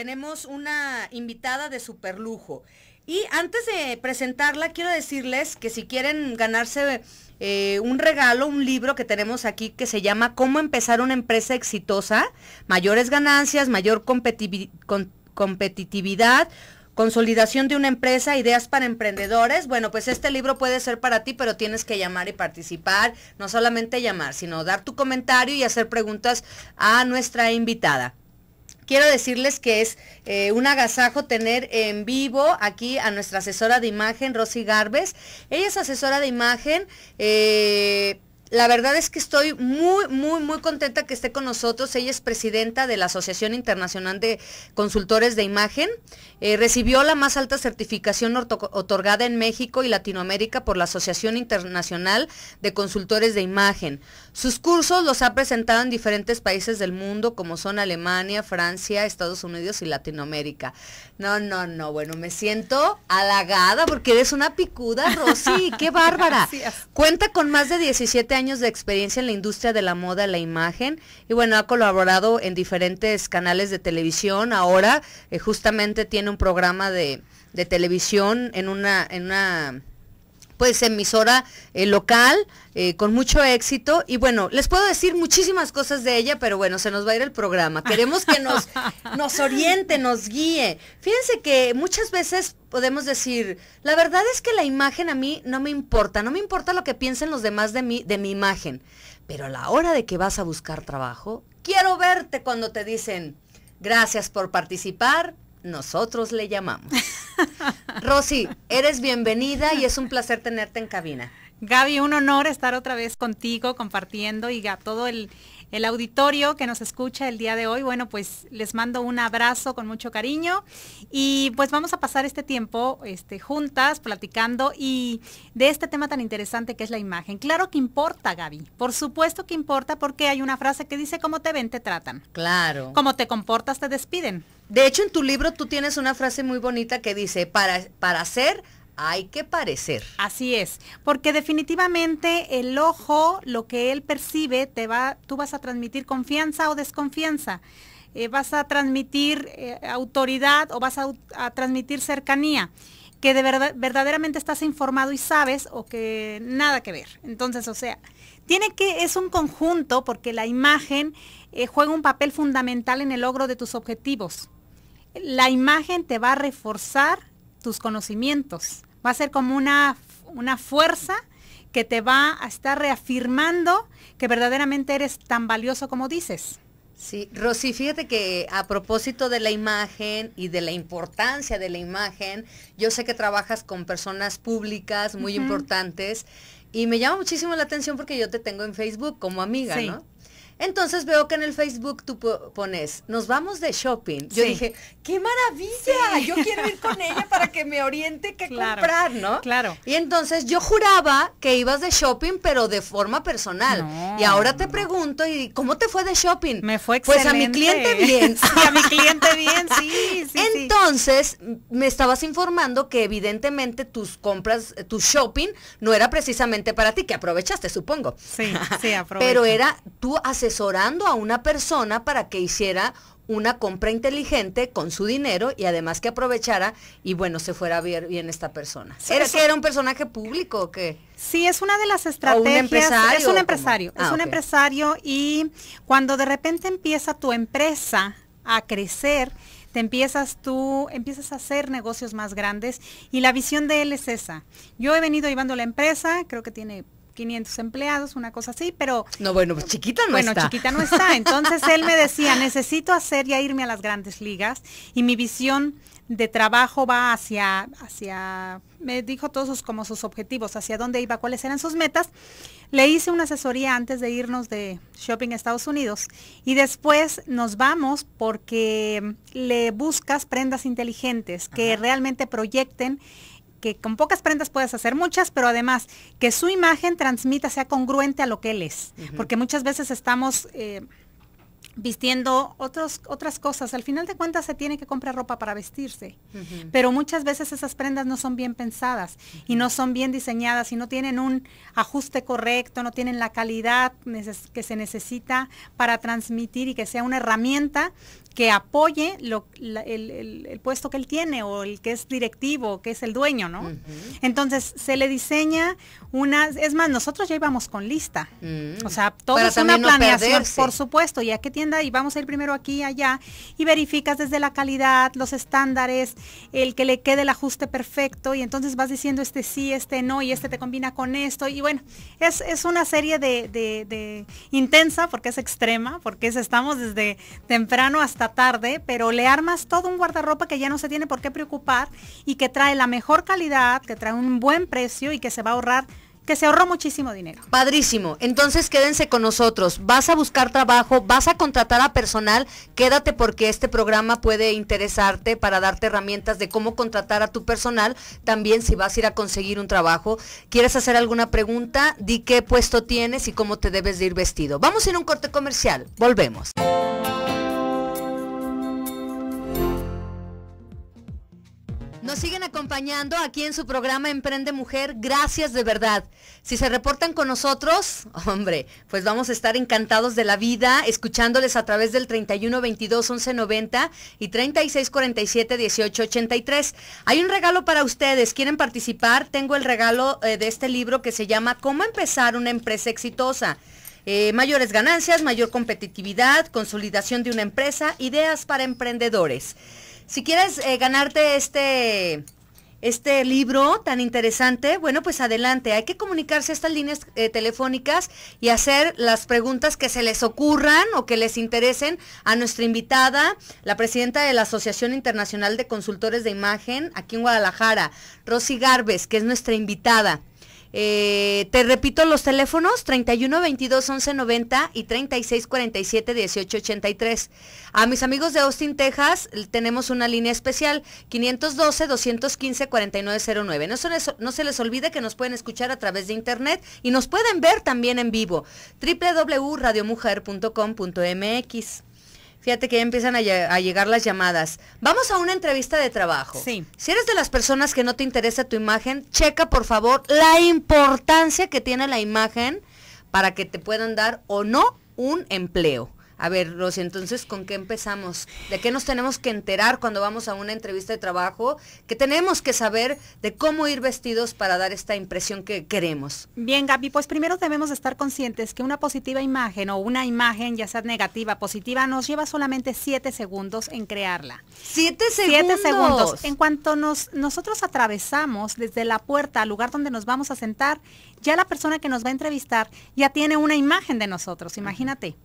Tenemos una invitada de superlujo. Y antes de presentarla, quiero decirles que si quieren ganarse eh, un regalo, un libro que tenemos aquí que se llama Cómo empezar una empresa exitosa, mayores ganancias, mayor competitividad, consolidación de una empresa, ideas para emprendedores. Bueno, pues este libro puede ser para ti, pero tienes que llamar y participar, no solamente llamar, sino dar tu comentario y hacer preguntas a nuestra invitada. Quiero decirles que es eh, un agasajo tener en vivo aquí a nuestra asesora de imagen, Rosy Garbes. Ella es asesora de imagen. Eh, la verdad es que estoy muy, muy, muy contenta que esté con nosotros. Ella es presidenta de la Asociación Internacional de Consultores de Imagen. Eh, recibió la más alta certificación otorgada en México y Latinoamérica por la Asociación Internacional de Consultores de Imagen. Sus cursos los ha presentado en diferentes países del mundo, como son Alemania, Francia, Estados Unidos y Latinoamérica. No, no, no. Bueno, me siento halagada porque eres una picuda, Rosy. ¡Qué bárbara! Cuenta con más de 17 años años de experiencia en la industria de la moda, la imagen, y bueno, ha colaborado en diferentes canales de televisión. Ahora eh, justamente tiene un programa de, de televisión en una, en una pues emisora eh, local, eh, con mucho éxito. Y bueno, les puedo decir muchísimas cosas de ella, pero bueno, se nos va a ir el programa. Queremos que nos, nos oriente, nos guíe. Fíjense que muchas veces podemos decir, la verdad es que la imagen a mí no me importa, no me importa lo que piensen los demás de mí, de mi imagen. Pero a la hora de que vas a buscar trabajo, quiero verte cuando te dicen, gracias por participar, nosotros le llamamos. Rosy, eres bienvenida y es un placer tenerte en cabina. Gaby, un honor estar otra vez contigo compartiendo y a todo el, el, auditorio que nos escucha el día de hoy. Bueno, pues les mando un abrazo con mucho cariño y pues vamos a pasar este tiempo este, juntas platicando y de este tema tan interesante que es la imagen. Claro que importa, Gaby. Por supuesto que importa porque hay una frase que dice, ¿cómo te ven, te tratan? Claro. Como te comportas, te despiden. De hecho, en tu libro tú tienes una frase muy bonita que dice, para, para ser hay que parecer. Así es, porque definitivamente el ojo, lo que él percibe, te va, tú vas a transmitir confianza o desconfianza. Eh, vas a transmitir eh, autoridad o vas a, transmitir cercanía, que de verdad, verdaderamente estás informado y sabes o que nada que ver. Entonces, o sea, tiene que, es un conjunto porque la imagen eh, juega un papel fundamental en el logro de tus objetivos la imagen te va a reforzar tus conocimientos. Va a ser como una, una fuerza que te va a estar reafirmando que verdaderamente eres tan valioso como dices. Sí, Rosy, fíjate que a propósito de la imagen y de la importancia de la imagen, yo sé que trabajas con personas públicas muy importantes y me llama muchísimo la atención porque yo te tengo en Facebook como amiga, ¿no? Entonces veo que en el Facebook tú pones, nos vamos de shopping. Yo dije, qué maravilla, yo quiero ir con ella para que me oriente qué comprar, ¿no? Claro. Y entonces yo juraba que ibas de shopping, pero de forma personal. y ahora te pregunto, ¿y cómo te fue de shopping? Me fue pues excelente. Pues a mi cliente bien. sí, a mi cliente bien, sí, sí. Entonces me estabas informando que evidentemente tus compras, tu shopping no era precisamente para ti, que aprovechaste, supongo. Sí, sí, aprovechaste. Pero era, tú haces asesorando a una persona para que hiciera una compra inteligente con su dinero y además que aprovechara y bueno, se fuera bien, bien esta persona. ¿Era que era un personaje público o qué? Sí, es una de las estrategias. un empresario, es un empresario, es ah, un empresario y cuando de repente empieza tu empresa a crecer, te empiezas tú, empiezas a hacer negocios más grandes y la visión de él es esa. Yo he venido llevando la empresa, creo que tiene 500 empleados, una cosa así, pero... No, bueno, pues chiquita no está. Bueno, chiquita no está. Entonces él me decía, necesito hacer ya irme a las grandes ligas y mi visión de trabajo va hacia, hacia, me dijo todos sus, como sus objetivos, hacia dónde iba, cuáles eran sus metas. Le hice una asesoría antes de irnos de shopping a Estados Unidos y después nos vamos porque le buscas prendas inteligentes que realmente proyecten que con pocas prendas puedas hacer muchas, pero además que su imagen transmita, sea congruente a lo que él es. Porque muchas veces estamos eh, vistiendo otras cosas. Al final de cuentas se tiene que comprar ropa para vestirse. Pero muchas veces esas prendas no son bien pensadas y no son bien diseñadas y no tienen un ajuste correcto, no tienen la calidad que se necesita para transmitir y que sea una herramienta que apoye lo, el, puesto que él tiene o el que es directivo, que es el dueño, ¿no? Entonces se le diseña una, es más, nosotros ya íbamos con lista, mm. o sea, todo es una planeación, por supuesto, ya qué tienda y vamos a ir primero aquí, y allá, y verificas desde la calidad, los estándares, el que le quede el ajuste perfecto, y entonces vas diciendo este sí, este no, y este te combina con esto, y bueno, es, una serie de, de intensa, porque es extrema, porque estamos desde temprano hasta tarde, pero le armas todo un guardarropa que ya no se tiene por qué preocupar y que trae la mejor calidad, que trae un buen precio y que se va a ahorrar que se ahorró muchísimo dinero. Padrísimo. Entonces quédense con nosotros. Vas a buscar trabajo, vas a contratar a personal. Quédate porque este programa puede interesarte para darte herramientas de cómo contratar a tu personal. También si vas a ir a conseguir un trabajo, quieres hacer alguna pregunta, di qué puesto tienes y cómo te debes de ir vestido. Vamos a ir un corte comercial. Volvemos. Nos siguen acompañando aquí en su programa Emprende Mujer. Gracias de verdad. Si se reportan con nosotros, hombre, pues vamos a estar encantados de la vida, escuchándoles a través del 3122-1190 y 3647-1883. Hay un regalo para ustedes. ¿Quieren participar? Tengo el regalo eh, de este libro que se llama ¿Cómo empezar una empresa exitosa? Eh, mayores ganancias, mayor competitividad, consolidación de una empresa, ideas para emprendedores. Si quieres eh, ganarte este, este libro tan interesante, bueno, pues adelante. Hay que comunicarse a estas líneas eh, telefónicas y hacer las preguntas que se les ocurran o que les interesen a nuestra invitada, la presidenta de la Asociación Internacional de Consultores de Imagen aquí en Guadalajara, Rosy Garbes, que es nuestra invitada. Eh, te repito los teléfonos 31 22 11 90 y 36 47 18 83. A mis amigos de Austin, Texas, tenemos una línea especial 512 215 49 No no se les olvide que nos pueden escuchar a través de internet y nos pueden ver también en vivo www.radiomujer.com.mx. Fíjate que ya empiezan a, llegar las llamadas. Vamos a una entrevista de trabajo. Sí. Si eres de las personas que no te interesa tu imagen, checa por favor la importancia que tiene la imagen para que te puedan dar o no un empleo. A ver, Rosy, entonces, ¿con qué empezamos? ¿De qué nos tenemos que enterar cuando vamos a una entrevista de trabajo? ¿Qué tenemos que saber de cómo ir vestidos para dar esta impresión que queremos? Bien, Gaby, pues primero debemos estar conscientes que una positiva imagen o una imagen, ya sea negativa, positiva, nos lleva solamente siete segundos en crearla. ¿Siete segundos? Siete segundos. En cuanto nos, nosotros atravesamos desde la puerta al lugar donde nos vamos a sentar, ya la persona que nos va a entrevistar ya tiene una imagen de nosotros, imagínate.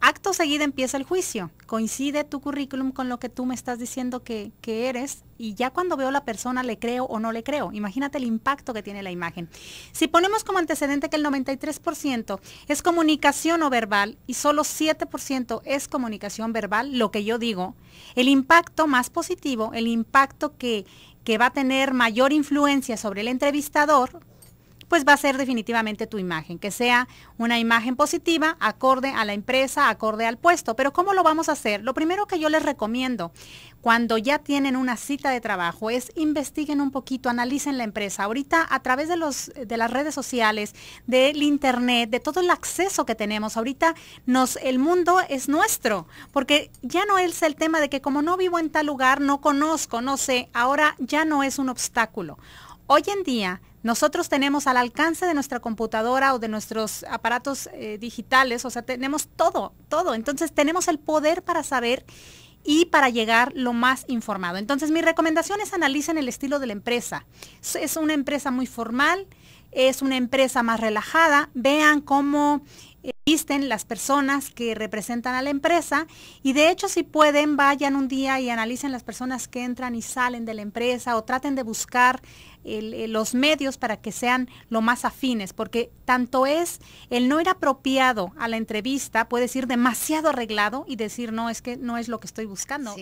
Actos seguida empieza el juicio. Coincide tu currículum con lo que tú me estás diciendo que, eres y ya cuando veo la persona le creo o no le creo. Imagínate el impacto que tiene la imagen. Si ponemos como antecedente que el 93% es comunicación o verbal y solo 7% es comunicación verbal, lo que yo digo, el impacto más positivo, el impacto que, que va a tener mayor influencia sobre el entrevistador pues va a ser definitivamente tu imagen, que sea una imagen positiva, acorde a la empresa, acorde al puesto. Pero ¿cómo lo vamos a hacer? Lo primero que yo les recomiendo cuando ya tienen una cita de trabajo es investiguen un poquito, analicen la empresa. Ahorita a través de, los, de las redes sociales, del internet, de todo el acceso que tenemos, ahorita nos, el mundo es nuestro, porque ya no es el tema de que como no vivo en tal lugar, no conozco, no sé, ahora ya no es un obstáculo. Hoy en día nosotros tenemos al alcance de nuestra computadora o de nuestros aparatos eh, digitales, o sea, tenemos todo, todo. Entonces tenemos el poder para saber y para llegar lo más informado. Entonces, mi recomendación es analicen el estilo de la empresa. Es una empresa muy formal, es una empresa más relajada, vean cómo visten las personas que representan a la empresa y de hecho si pueden vayan un día y analicen las personas que entran y salen de la empresa o traten de buscar eh, los medios para que sean lo más afines, porque tanto es el no ir apropiado a la entrevista, puede ir demasiado arreglado y decir, no, es que no es lo que estoy buscando.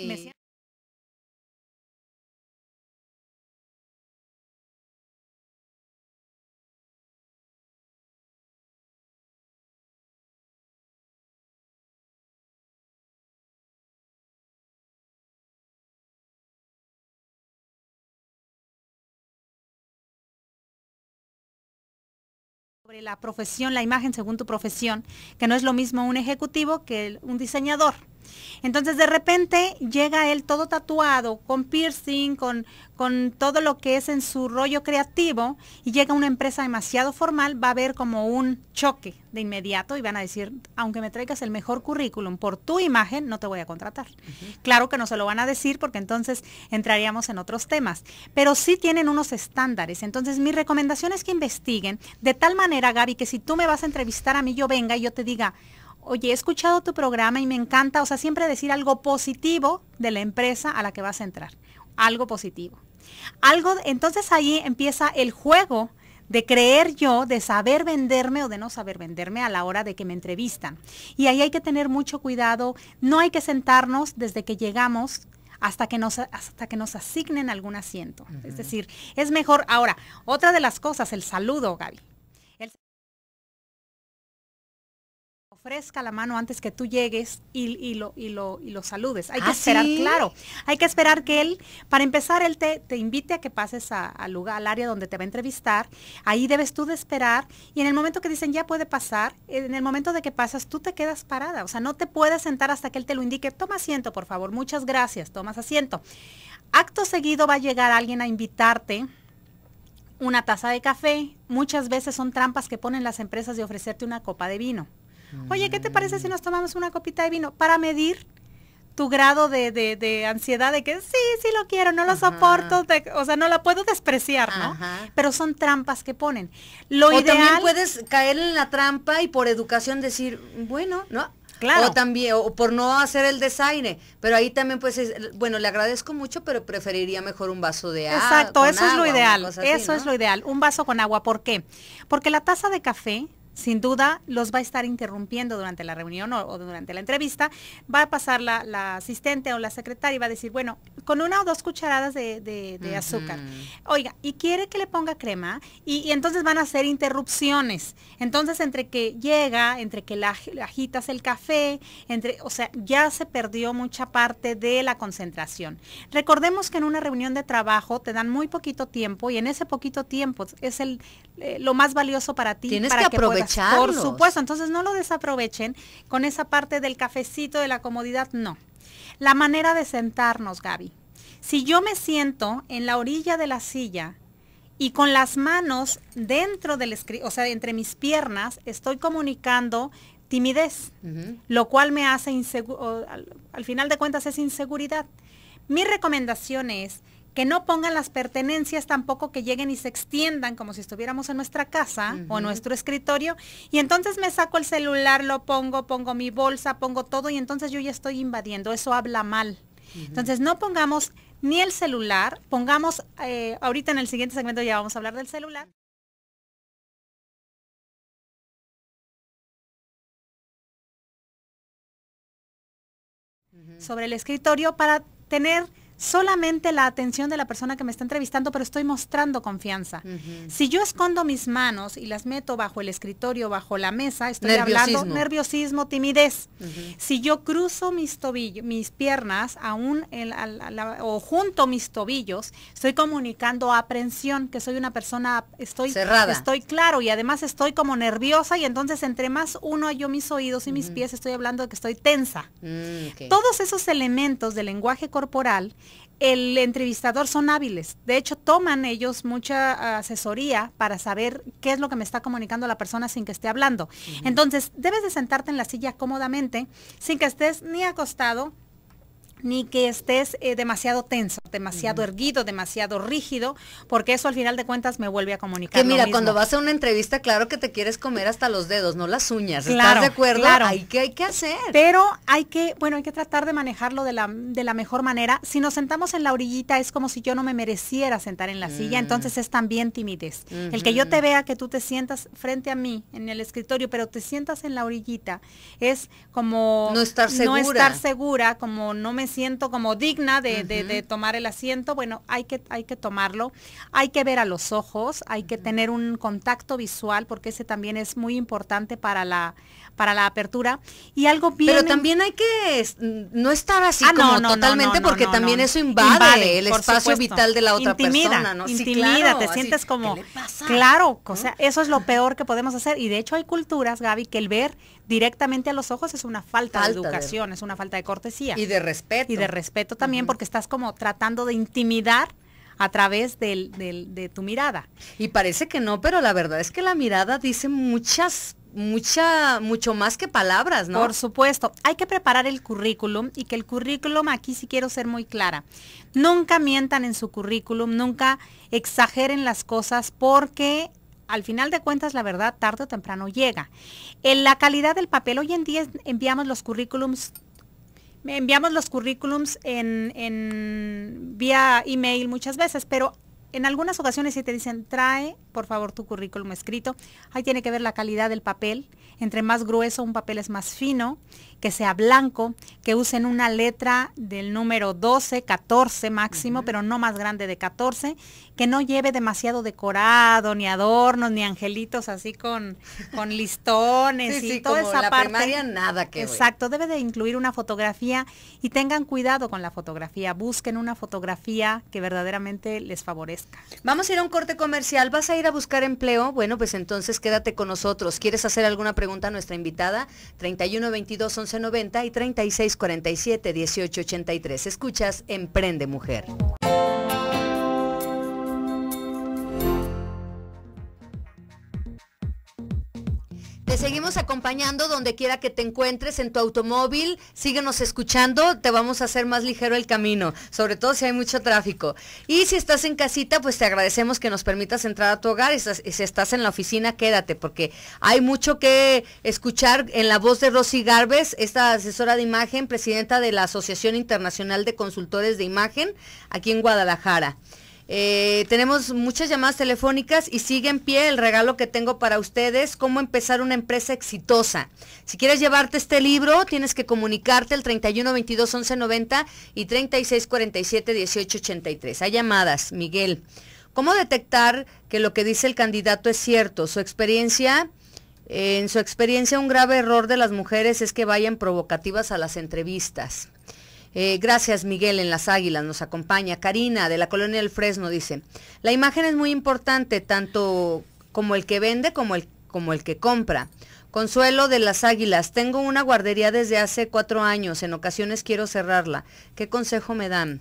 la profesión, la imagen según tu profesión, que no es lo mismo un ejecutivo que un diseñador. Entonces de repente llega él todo tatuado, con piercing, con, con todo lo que es en su rollo creativo, y llega una empresa demasiado formal, va a haber como un choque de inmediato y van a decir, aunque me traigas el mejor currículum por tu imagen, no te voy a contratar. Claro que no se lo van a decir porque entonces entraríamos en otros temas, pero sí tienen unos estándares. Entonces mi recomendación es que investiguen de tal manera, Gaby, que si tú me vas a entrevistar a mí, yo venga y yo te diga, oye, he escuchado tu programa y me encanta, o sea, siempre decir algo positivo de la empresa a la que vas a entrar, algo positivo. Algo, entonces ahí empieza el juego de creer yo, de saber venderme o de no saber venderme a la hora de que me entrevistan. Y ahí hay que tener mucho cuidado, no hay que sentarnos desde que llegamos hasta que nos, hasta que nos asignen algún asiento. Es decir, es mejor. Ahora, otra de las cosas, el saludo, Gaby. ofrezca la mano antes que tú llegues y, lo, y, lo, y lo saludes. Hay que ah, esperar, claro. Hay que esperar que él, para empezar, él te, invite a que pases al lugar, al área donde te va a entrevistar. Ahí debes tú de esperar. Y en el momento que dicen ya puede pasar, en el momento de que pasas, tú te quedas parada. O sea, no te puedes sentar hasta que él te lo indique. Toma asiento, por favor. Muchas gracias. Tomas asiento. Acto seguido va a llegar alguien a invitarte una taza de café. Muchas veces son trampas que ponen las empresas de ofrecerte una copa de vino. Oye, ¿qué te parece si nos tomamos una copita de vino para medir? tu grado de, ansiedad de que sí, sí lo quiero, no lo soporto, o sea, no la puedo despreciar, ¿no? Pero son trampas que ponen. Lo o también puedes caer en la trampa y por educación decir, bueno, ¿no? Claro. O también, o por no hacer el desaire. Pero ahí también, pues, bueno, le agradezco mucho, pero preferiría mejor un vaso de agua. Exacto, eso es lo ideal. eso es lo ideal, un vaso con agua. ¿Por qué? Porque la taza de café sin duda los va a estar interrumpiendo durante la reunión o, durante la entrevista. Va a pasar la, asistente o la secretaria y va a decir, bueno, con una o dos cucharadas de, azúcar. Oiga, y quiere que le ponga crema y, entonces van a hacer interrupciones. Entonces, entre que llega, entre que la, agitas el café, entre, o sea, ya se perdió mucha parte de la concentración. Recordemos que en una reunión de trabajo te dan muy poquito tiempo y en ese poquito tiempo es el, eh, lo más valioso para ti. para que, por supuesto, entonces no lo desaprovechen con esa parte del cafecito, de la comodidad, no. La manera de sentarnos, Gaby. Si yo me siento en la orilla de la silla y con las manos dentro del escritorio, o sea, entre mis piernas, estoy comunicando timidez, lo cual me hace inseguro, al final de cuentas es inseguridad. Mi recomendación es que no pongan las pertenencias tampoco que lleguen y se extiendan como si estuviéramos en nuestra casa o en nuestro escritorio. Y entonces me saco el celular, lo pongo, pongo mi bolsa, pongo todo y entonces yo ya estoy invadiendo. Eso habla mal. Entonces no pongamos ni el celular, pongamos, eh, ahorita en el siguiente segmento ya vamos a hablar del celular. sobre el escritorio para tener solamente la atención de la persona que me está entrevistando, pero estoy mostrando confianza. Si yo escondo mis manos y las meto bajo el escritorio, bajo la mesa, estoy hablando nerviosismo, timidez. Si yo cruzo mis tobillos, mis piernas aún o junto mis tobillos, estoy comunicando aprensión, que soy una persona, estoy cerrada. Estoy claro y además estoy como nerviosa y entonces entre más uno yo mis oídos y mis pies estoy hablando de que estoy tensa. Mm, Todos esos elementos del lenguaje corporal el entrevistador son hábiles. De hecho, toman ellos mucha asesoría para saber qué es lo que me está comunicando la persona sin que esté hablando. Entonces, debes de sentarte en la silla cómodamente, sin que estés ni acostado ni que estés eh, demasiado tenso, demasiado erguido, demasiado rígido, porque eso al final de cuentas me vuelve a comunicar. Que mira, cuando vas a una entrevista, claro que te quieres comer hasta los dedos, no las uñas. ¿Estás de acuerdo? Hay que, hay que hacer. Pero hay que, bueno, hay que tratar de manejarlo de la, mejor manera. Si nos sentamos en la orillita, es como si yo no me mereciera sentar en la silla, mm. entonces es también timidez. El que yo te vea que tú te sientas frente a mí en el escritorio, pero te sientas en la orillita, es como no estar segura, no estar segura como no me siento como digna de, tomar el asiento, bueno, hay que, hay que tomarlo, hay que ver a los ojos, hay que tener un contacto visual porque ese también es muy importante para la, para la apertura y algo bien pero también hay que no estar así ah, como totalmente porque también eso invade, el espacio vital de la otra persona ¿no? intimida te sientes como claro o sea eso es lo peor que podemos hacer y de hecho hay culturas Gaby que el ver directamente a los ojos es una falta, de educación es una falta de cortesía y de respeto y de respeto también porque estás como tratando de intimidar a través del, de tu mirada. Y parece que no, pero la verdad es que la mirada dice muchas mucha, mucho más que palabras, ¿no? Por supuesto. Hay que preparar el currículum y que el currículum, aquí sí quiero ser muy clara, nunca mientan en su currículum, nunca exageren las cosas porque al final de cuentas la verdad tarde o temprano llega. En la calidad del papel, hoy en día enviamos los currículums enviamos los currículums en, en, vía email muchas veces, pero en algunas ocasiones si te dicen, trae por favor tu currículum escrito. Ahí tiene que ver la calidad del papel. Entre más grueso un papel es más fino que sea blanco, que usen una letra del número 12, 14 máximo, pero no más grande de 14, que no lleve demasiado decorado, ni adornos, ni angelitos así con, con listones y toda como esa la parte. Primaria, nada que Exacto, debe de incluir una fotografía y tengan cuidado con la fotografía, busquen una fotografía que verdaderamente les favorezca. Vamos a ir a un corte comercial, vas a ir a buscar empleo, bueno, pues entonces quédate con nosotros. ¿Quieres hacer alguna pregunta a nuestra invitada? 31 22 11 90 y 3647 1883. Escuchas Emprende Mujer. Te seguimos acompañando donde quiera que te encuentres, en tu automóvil, síguenos escuchando, te vamos a hacer más ligero el camino, sobre todo si hay mucho tráfico. Y si estás en casita, pues te agradecemos que nos permitas entrar a tu hogar y si estás en la oficina, quédate, porque hay mucho que escuchar en la voz de Rosy Garbes, esta asesora de imagen, presidenta de la Asociación Internacional de Consultores de Imagen, aquí en Guadalajara. Eh, tenemos muchas llamadas telefónicas y sigue en pie el regalo que tengo para ustedes, cómo empezar una empresa exitosa. Si quieres llevarte este libro, tienes que comunicarte el 31 22 11 90 y 36 47 18 83. Hay llamadas, Miguel. ¿Cómo detectar que lo que dice el candidato es cierto? Su experiencia, en su experiencia un grave error de las mujeres es que vayan provocativas a las entrevistas. Eh, gracias Miguel en Las Águilas, nos acompaña. Karina de la Colonia del Fresno dice, la imagen es muy importante tanto como el que vende como el, como el que compra. Consuelo de las Águilas, tengo una guardería desde hace cuatro años, en ocasiones quiero cerrarla. ¿Qué consejo me dan?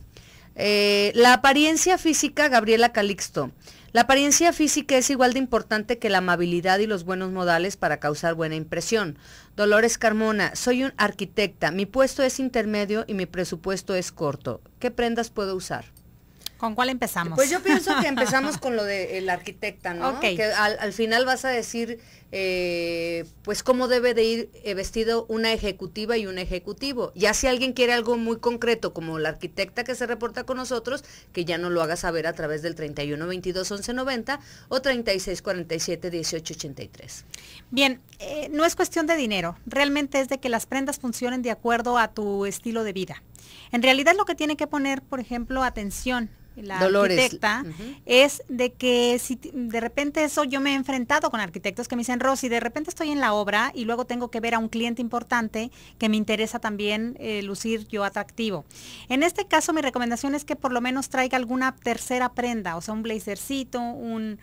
Eh, la apariencia física, Gabriela Calixto. La apariencia física es igual de importante que la amabilidad y los buenos modales para causar buena impresión. Dolores Carmona, soy un arquitecta, mi puesto es intermedio y mi presupuesto es corto. ¿Qué prendas puedo usar? ¿Con cuál empezamos? Pues yo pienso que empezamos con lo del arquitecta, ¿no? Que al, final vas a decir eh, pues cómo debe de ir eh, vestido una ejecutiva y un ejecutivo. Ya si alguien quiere algo muy concreto, como la arquitecta que se reporta con nosotros, que ya no lo haga saber a través del 31 22 o 36 47 Bien, eh, no es cuestión de dinero, realmente es de que las prendas funcionen de acuerdo a tu estilo de vida. En realidad lo que tiene que poner, por ejemplo, atención la arquitecta, es de que si de repente eso yo me he enfrentado con arquitectos que me dicen, Rosy, de repente estoy en la obra y luego tengo que ver a un cliente importante que me interesa también eh, lucir yo atractivo. En este caso mi recomendación es que por lo menos traiga alguna tercera prenda, o sea, un blazercito, un,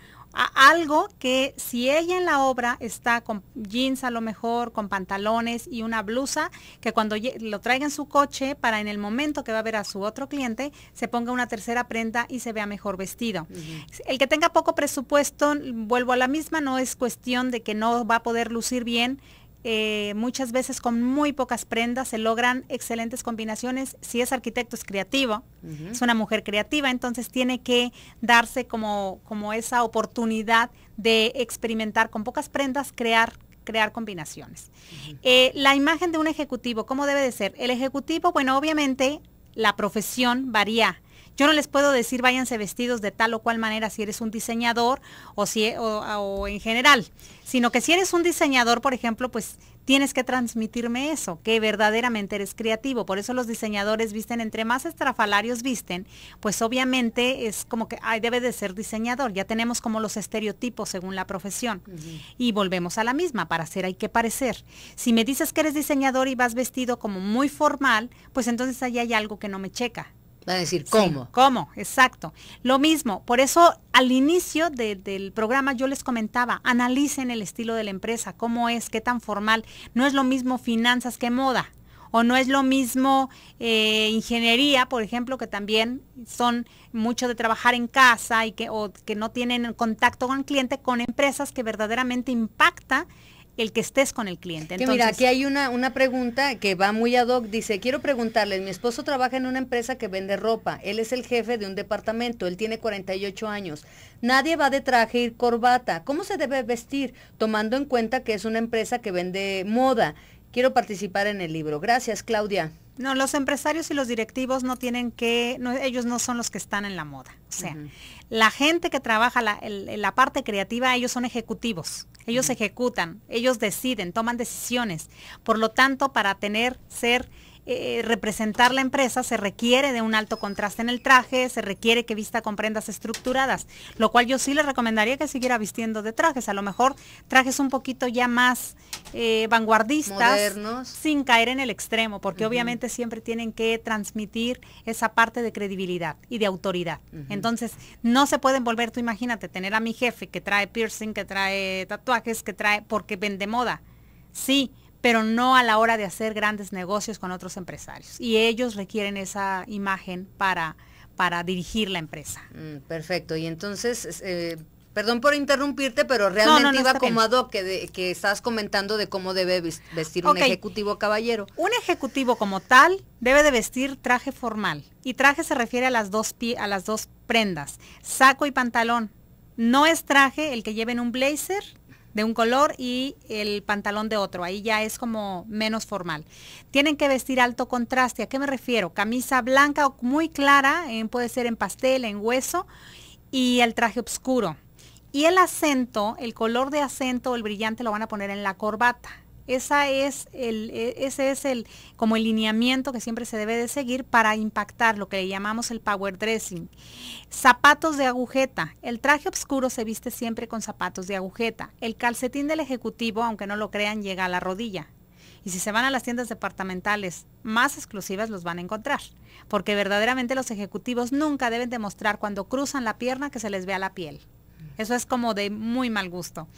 algo que si ella en la obra está con jeans a lo mejor, con pantalones y una blusa, que cuando lo traiga en su coche para en el momento que va a ver a su otro cliente, se ponga una tercera prenda y se vea mejor vestido. El que tenga poco presupuesto, vuelvo a la misma, no es cuestión de que no va a poder lucir bien eh, muchas veces con muy pocas prendas se logran excelentes combinaciones. Si es arquitecto es creativo, es una mujer creativa, entonces tiene que darse como, como esa oportunidad de experimentar con pocas prendas, crear crear combinaciones. Eh, la imagen de un ejecutivo, ¿cómo debe de ser? El ejecutivo, bueno, obviamente la profesión varía yo no les puedo decir váyanse vestidos de tal o cual manera si eres un diseñador o, si, e, o, en general, sino que si eres un diseñador, por ejemplo, pues tienes que transmitirme eso, que verdaderamente eres creativo. Por eso los diseñadores visten, entre más estrafalarios visten, pues obviamente es como que ay, debe de ser diseñador. Ya tenemos como los estereotipos según la profesión. Y volvemos a la misma, para ser hay que parecer. Si me dices que eres diseñador y vas vestido como muy formal, pues entonces ahí hay algo que no me checa. Van a decir, ¿cómo? ¿Cómo? Exacto. Lo mismo, por eso al inicio del programa yo les comentaba, analicen el estilo de la empresa, cómo es, qué tan formal. No es lo mismo finanzas que moda, o no es lo mismo eh, ingeniería, por ejemplo, que también son mucho de trabajar en casa y que, o que no tienen contacto con el cliente, con empresas que verdaderamente impacta el que estés con el cliente. Entonces, mira, aquí hay una, una pregunta que va muy ad hoc. Dice, quiero preguntarle, mi esposo trabaja en una empresa que vende ropa. Él es el jefe de un departamento. Él tiene 48 años. Nadie va de traje y corbata. ¿Cómo se debe vestir? Tomando en cuenta que es una empresa que vende moda. Quiero participar en el libro. Gracias, Claudia. No, los empresarios y los directivos no tienen que, ellos no son los que están en la moda. O sea, la gente que trabaja la, la, parte creativa, ellos son ejecutivos, ellos ejecutan, ellos deciden, toman decisiones. Por lo tanto, para tener, ser eh, representar la empresa se requiere de un alto contraste en el traje, se requiere que vista con prendas estructuradas, lo cual yo sí le recomendaría que siguiera vistiendo de trajes, a lo mejor trajes un poquito ya más eh, vanguardistas, Modernos. sin caer en el extremo, porque obviamente siempre tienen que transmitir esa parte de credibilidad y de autoridad. Entonces, no se pueden volver, tú imagínate, tener a mi jefe que trae piercing, que trae tatuajes, que trae, porque vende moda. Sí, pero no a la hora de hacer grandes negocios con otros empresarios. Y ellos requieren esa imagen para, para dirigir la empresa. Mm, perfecto. Y entonces... Eh, perdón por interrumpirte, pero realmente iba como a que, estás comentando de cómo debe vestir un ejecutivo caballero. Un ejecutivo como tal debe de vestir traje formal. Y traje se refiere a las dos, a las dos prendas, saco y pantalón. No es traje el que lleven un blazer de un color y el pantalón de otro. Ahí ya es como menos formal. Tienen que vestir alto contraste. ¿A qué me refiero? Camisa blanca o muy clara, puede ser en pastel, en hueso, y el traje oscuro. Y el acento, el color de acento, el brillante lo van a poner en la corbata. Esa es el, e, ese es el, como el lineamiento que siempre se debe de seguir para impactar lo que le llamamos el power dressing. Zapatos de agujeta. El traje oscuro se viste siempre con zapatos de agujeta. El calcetín del ejecutivo, aunque no lo crean, llega a la rodilla. Y si se van a las tiendas departamentales más exclusivas, los van a encontrar. Porque verdaderamente los ejecutivos nunca deben demostrar cuando cruzan la pierna que se les vea la piel. Eso es como de muy mal gusto.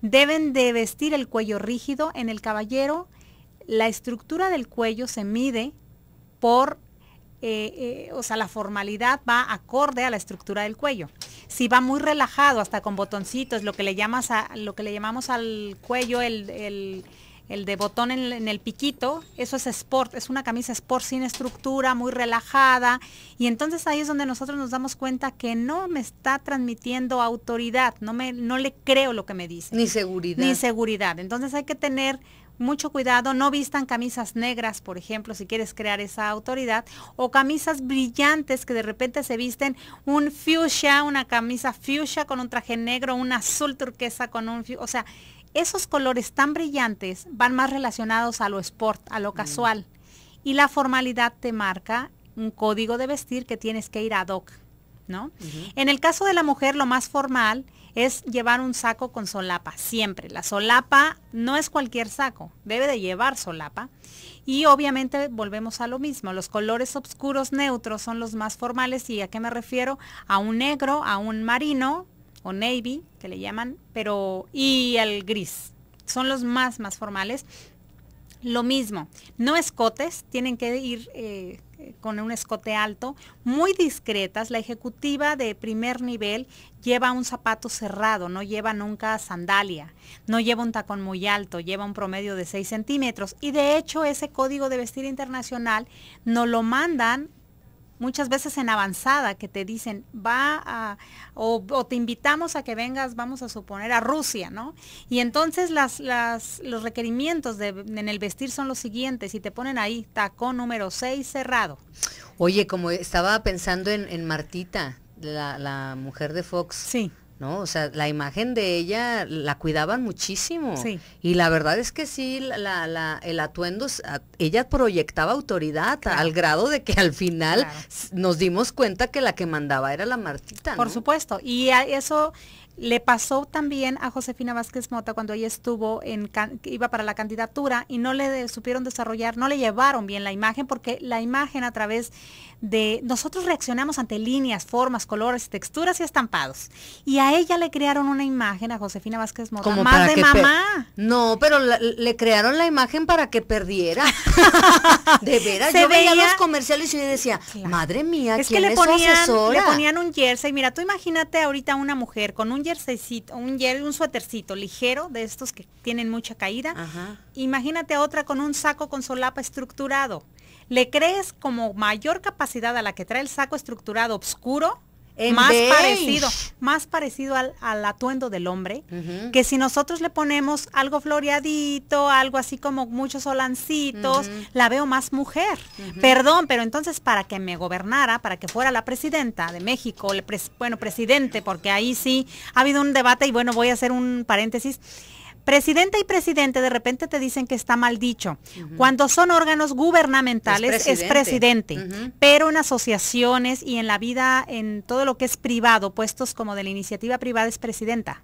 Deben de vestir el cuello rígido. En el caballero, la estructura del cuello se mide por, eh, eh, o sea, la formalidad va acorde a la estructura del cuello. Si va muy relajado, hasta con botoncitos, lo que le, llamamos al cuello el el de botón en, el piquito, eso es sport, es una camisa sport sin estructura, muy relajada. Y entonces ahí es donde nosotros nos damos cuenta que no me está transmitiendo autoridad, no, me, no le creo lo que me dice. Ni seguridad. Ni seguridad. Entonces hay que tener mucho cuidado, no vistan camisas negras, por ejemplo, si quieres crear esa autoridad, o camisas brillantes que de repente se visten un fuchsia, una camisa fuchsia con un traje negro, un azul turquesa con un, o sea, esos colores tan brillantes van más relacionados a lo sport, a lo casual. Mm. Y la formalidad te marca un código de vestir que tienes que ir a hoc, ¿no? En el caso de la mujer, lo más formal es llevar un saco con solapa, siempre. La solapa no es cualquier saco, debe de llevar solapa. Y obviamente volvemos a lo mismo, los colores oscuros neutros son los más formales y a qué me refiero? A un negro, a un marino, o navy, que le llaman, pero y el gris. Son los más, más formales. Lo mismo, no escotes, tienen que ir eh, con un escote alto, muy discretas. La ejecutiva de primer nivel lleva un zapato cerrado, no lleva nunca sandalia, no lleva un tacón muy alto, lleva un promedio de 6 centímetros. Y de hecho ese código de vestir internacional no lo mandan muchas veces en avanzada que te dicen, va a, o, te invitamos a que vengas, vamos a suponer, a Rusia, ¿no? Y entonces las, los requerimientos en el vestir son los siguientes y te ponen ahí, tacón número 6 cerrado. Oye, como estaba pensando en, en Martita, la, la mujer de Fox. Sí ¿no? O sea, la imagen de ella la cuidaban muchísimo. Y la verdad es que sí, la, la, el atuendo, ella proyectaba autoridad al grado de que al final nos dimos cuenta que la que mandaba era la Martita. Por supuesto, y eso le pasó también a Josefina Vázquez Mota cuando ella estuvo en iba para la candidatura y no le supieron desarrollar, no le llevaron bien la imagen porque la imagen a través de nosotros reaccionamos ante líneas, formas, colores, texturas y estampados. Y a ella le crearon una imagen a Josefina Vázquez Mota Como más de mamá. No, pero le crearon la imagen para que perdiera. de veras, yo veía, los comerciales y yo decía, madre mía, es que le, ponían, le ponían un jersey. Mira, tú imagínate ahorita una mujer con un un jerseycito, un, gel, un suétercito ligero de estos que tienen mucha caída. Imagínate a otra con un saco con solapa estructurado. Le crees como mayor capacidad a la que trae el saco estructurado oscuro más parecido, más parecido al, atuendo del hombre, que si nosotros le ponemos algo floreadito, algo así como muchos solancitos la veo más mujer. Perdón, pero entonces para que me gobernara, para que fuera la presidenta de México, el bueno, presidente, porque ahí sí ha habido un debate y bueno, voy a hacer un paréntesis Presidente y presidente de repente te dicen que está mal dicho. Cuando son órganos gubernamentales es presidente, pero en asociaciones y en la vida, en todo lo que es privado, puestos como de la iniciativa privada es presidenta.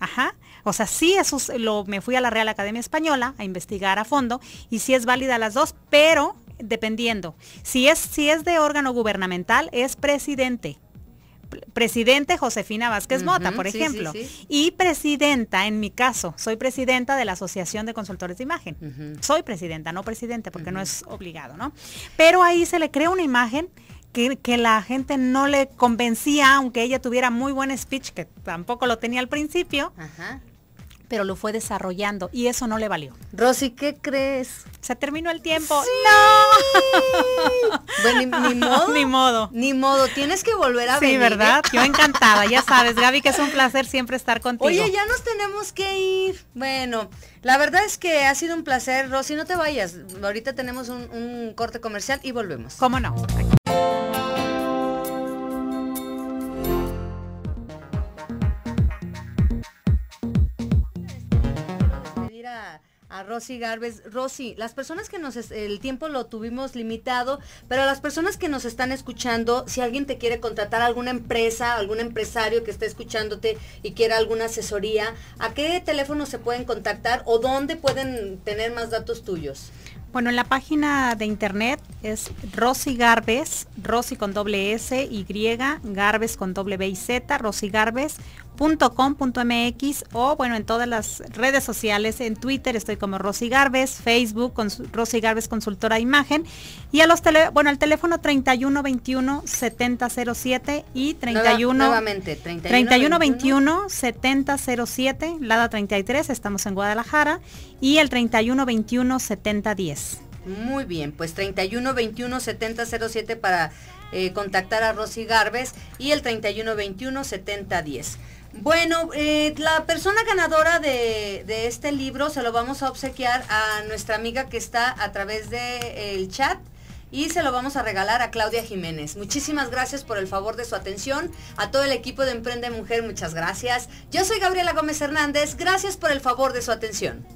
Ajá. O sea, sí, eso lo, me fui a la Real Academia Española a investigar a fondo y sí es válida las dos, pero dependiendo. Si es, si es de órgano gubernamental, es presidente presidente Josefina Vázquez Mota, por ejemplo, y presidenta, en mi caso, soy presidenta de la Asociación de Consultores de Imagen. Soy presidenta, no presidente, porque no es obligado, ¿no? Pero ahí se le crea una imagen que, que, la gente no le convencía, aunque ella tuviera muy buen speech, que tampoco lo tenía al principio, Ajá pero lo fue desarrollando y eso no le valió. Rosy, ¿qué crees? Se terminó el tiempo. ¡No! ni, modo. ni modo. Ni modo. Tienes que volver a ver, Sí, ¿eh? ¿verdad? Yo encantada. Ya sabes, Gaby, que es un placer siempre estar contigo. Oye, ya nos tenemos que ir. Bueno, la verdad es que ha sido un placer. Rosy, no te vayas. Ahorita tenemos un, corte comercial y volvemos. ¿Cómo no? Rosy Garbes. Rosy, las personas que nos, el tiempo lo tuvimos limitado, pero las personas que nos están escuchando, si alguien te quiere contratar, alguna empresa, algún empresario que esté escuchándote y quiera alguna asesoría, ¿a qué teléfono se pueden contactar o dónde pueden tener más datos tuyos? Bueno, en la página de internet es Rosy Garbes, Rosy con doble S, Y, Garbes con doble B y Z, Rosy Garbes .com.mx o bueno, en todas las redes sociales, en Twitter estoy como Rosy Garbes, Facebook con Rosy Garbes Consultora Imagen y a los bueno, al teléfono 31 21 7007 y 31 nuevamente 31, 31 21, 7007, Lada 33, estamos en Guadalajara y el 31 21 7010. Muy bien, pues 31 21 7007 para eh, contactar a Rosy Garbes y el 31 21 7010. Bueno, eh, la persona ganadora de, este libro se lo vamos a obsequiar a nuestra amiga que está a través del eh, chat y se lo vamos a regalar a Claudia Jiménez. Muchísimas gracias por el favor de su atención. A todo el equipo de Emprende Mujer, muchas gracias. Yo soy Gabriela Gómez Hernández. Gracias por el favor de su atención.